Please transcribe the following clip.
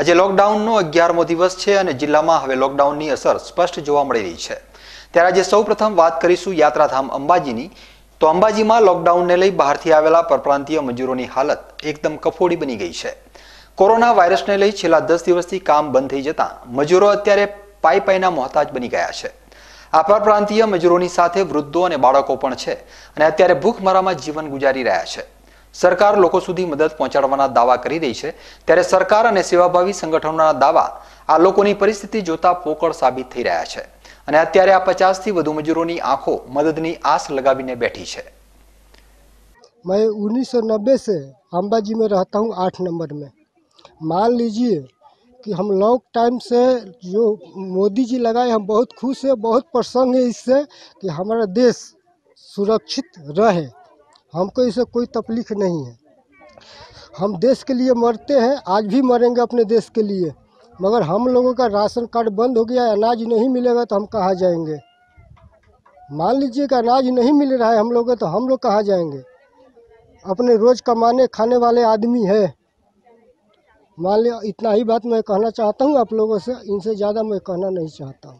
આજે લોકડાઉનનો અગિયારમો દિવસ છે અને જિલ્લામાં હવે લોકડાઉનની અસર સ્પષ્ટ જોવા મળી રહી છે ત્યારે આજે સૌપ્રથમ વાત કરીશું યાત્રાધામ અંબાજીની તો અંબાજીમાં લોકડાઉનને લઈ બહારથી આવેલા પરપ્રાંતીય મજૂરોની હાલત એકદમ કફોડી બની ગઈ છે કોરોના વાયરસને લઈ છેલ્લા દસ દિવસથી કામ બંધ થઈ જતાં મજૂરો અત્યારે પાઈ પાઈના મોહતાજ બની ગયા છે આ પરપ્રાંતીય મજૂરોની સાથે વૃદ્ધો અને બાળકો પણ છે અને અત્યારે ભૂખમરામાં જીવન ગુજારી રહ્યા છે સરકાર લોકો સુધી મદદ પહોંચાડવાના દાવા કરી રહી છે ત્યારે સરકાર અને સેવાભાવી સંગઠનોના દાવા આ લોકોની પરિસ્થિતિ જોતા પોકળ સાબિત થઈ રહ્યા છે અને અત્યારે આ પચાસથી વધુ મજૂરોની આંખો મદદની આસ લગાવીને બેઠી છે મેં ઓગણીસો सौ સે અંબાજીમાં રહેતા હું આઠ નંબર મેં માન में કે હમ कि ટાઈમ સે જો મોદીજી લગાએ હમ બહુ ખુશ हम બહુ પ્રસંગ हैं કે प्रसन्न દેશ સુરક્ષિત રહે हमको इससे कोई तकलीफ नहीं है हम देश के लिए मरते हैं आज भी मरेंगे अपने देश के लिए मगर हम लोगों का राशन कार्ड बंद हो गया अनाज नहीं मिलेगा तो हम कहाँ जाएंगे मान लीजिए कि अनाज नहीं मिल रहा है हम लोगों तो हम लोग कहाँ जाएंगे अपने रोज़ कमाने खाने वाले आदमी है मान लिया इतना ही बात मैं कहना चाहता हूँ आप लोगों से इनसे ज़्यादा मैं कहना नहीं चाहता हूँ